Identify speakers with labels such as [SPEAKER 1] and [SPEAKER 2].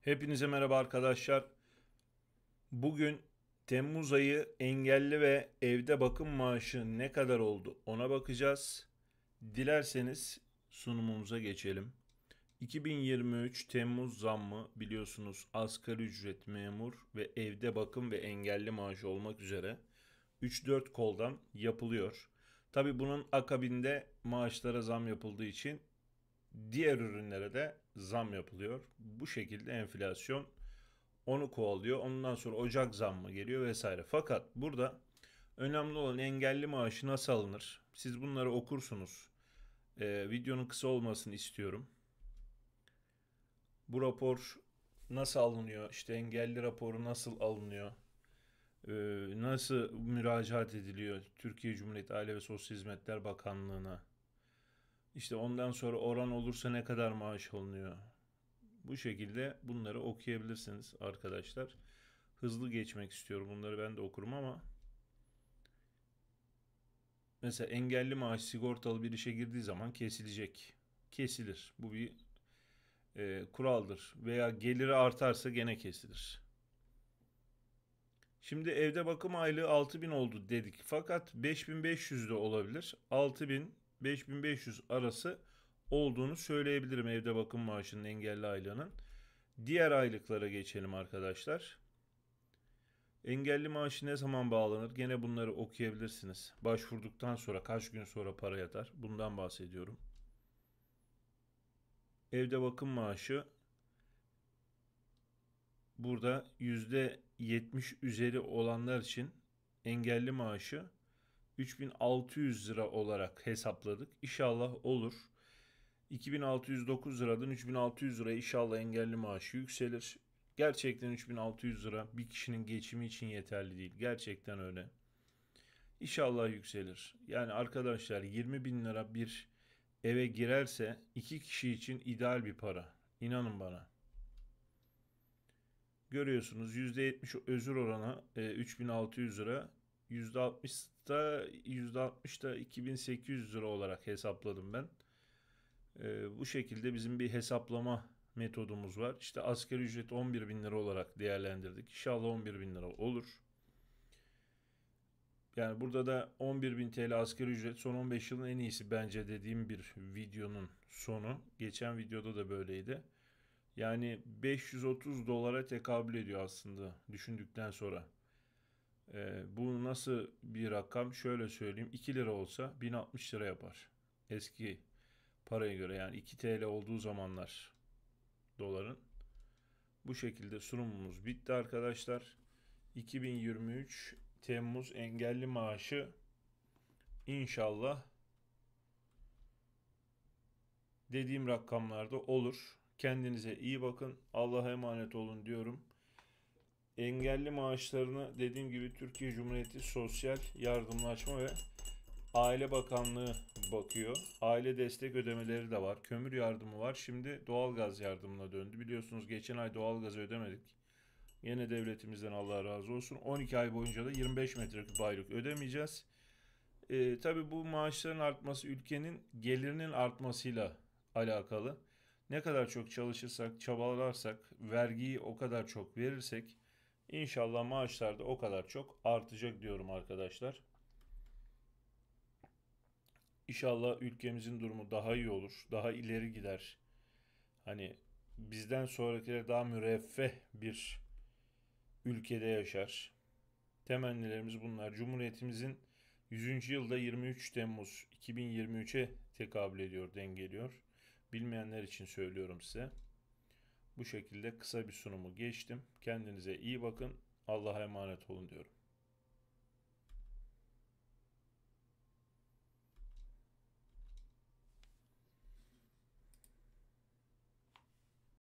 [SPEAKER 1] Hepinize merhaba arkadaşlar. Bugün Temmuz ayı engelli ve evde bakım maaşı ne kadar oldu ona bakacağız. Dilerseniz sunumumuza geçelim. 2023 Temmuz zammı biliyorsunuz asgari ücret memur ve evde bakım ve engelli maaşı olmak üzere 3-4 koldan yapılıyor. Tabi bunun akabinde maaşlara zam yapıldığı için Diğer ürünlere de zam yapılıyor. Bu şekilde enflasyon onu kovalıyor. Ondan sonra Ocak zammı geliyor vesaire. Fakat burada önemli olan engelli maaşı nasıl alınır? Siz bunları okursunuz. Ee, videonun kısa olmasını istiyorum. Bu rapor nasıl alınıyor? İşte engelli raporu nasıl alınıyor? Ee, nasıl müracaat ediliyor Türkiye Cumhuriyeti Aile ve Sosyal Hizmetler Bakanlığı'na? İşte ondan sonra oran olursa ne kadar maaş alınıyor? Bu şekilde bunları okuyabilirsiniz arkadaşlar. Hızlı geçmek istiyorum. Bunları ben de okurum ama mesela engelli maaş sigortalı bir işe girdiği zaman kesilecek. Kesilir. Bu bir e, kuraldır. Veya geliri artarsa gene kesilir. Şimdi evde bakım aylığı 6000 oldu dedik. Fakat 5500 de olabilir. 6000 5500 arası olduğunu söyleyebilirim evde bakım maaşının engelli aylığının. Diğer aylıklara geçelim arkadaşlar. Engelli maaşı ne zaman bağlanır? Gene bunları okuyabilirsiniz. Başvurduktan sonra kaç gün sonra para yatar? Bundan bahsediyorum. Evde bakım maaşı burada %70 üzeri olanlar için engelli maaşı 3600 lira olarak hesapladık. İnşallah olur. 2609 liradan 3600 lira inşallah engelli maaşı yükselir. Gerçekten 3600 lira bir kişinin geçimi için yeterli değil. Gerçekten öyle. İnşallah yükselir. Yani arkadaşlar 20 bin lira bir eve girerse iki kişi için ideal bir para. İnanın bana. Görüyorsunuz %70 özür oranı 3600 e, lira %60'da %60'da 2800 lira olarak hesapladım ben. Ee, bu şekilde bizim bir hesaplama metodumuz var. İşte asgari ücret 11 bin lira olarak değerlendirdik. İnşallah 11 bin lira olur. Yani burada da 11 bin TL asgari ücret son 15 yılın en iyisi bence dediğim bir videonun sonu. Geçen videoda da böyleydi. Yani 530 dolara tekabül ediyor aslında düşündükten sonra. E, bu nasıl bir rakam? Şöyle söyleyeyim. 2 lira olsa 1060 lira yapar. Eski paraya göre yani 2 TL olduğu zamanlar doların. Bu şekilde sunumumuz bitti arkadaşlar. 2023 Temmuz engelli maaşı inşallah dediğim rakamlarda olur. Kendinize iyi bakın. Allah'a emanet olun diyorum engelli maaşlarını dediğim gibi Türkiye Cumhuriyeti Sosyal Yardımlaşma ve Aile Bakanlığı bakıyor. Aile destek ödemeleri de var. Kömür yardımı var. Şimdi doğalgaz yardımına döndü. Biliyorsunuz geçen ay doğalgazı ödemedik. Yine devletimizden Allah razı olsun. 12 ay boyunca da 25 metreküp aylık ödemeyeceğiz. E, tabii bu maaşların artması ülkenin gelirinin artmasıyla alakalı. Ne kadar çok çalışırsak, çabalarsak, vergiyi o kadar çok verirsek İnşallah maaşlar da o kadar çok artacak diyorum arkadaşlar. İnşallah ülkemizin durumu daha iyi olur. Daha ileri gider. Hani bizden sonrakiler daha müreffeh bir ülkede yaşar. Temennilerimiz bunlar. Cumhuriyetimizin 100. yılda 23 Temmuz 2023'e tekabül ediyor, dengeliyor. Bilmeyenler için söylüyorum size. Bu şekilde kısa bir sunumu geçtim. Kendinize iyi bakın. Allah'a emanet olun diyorum.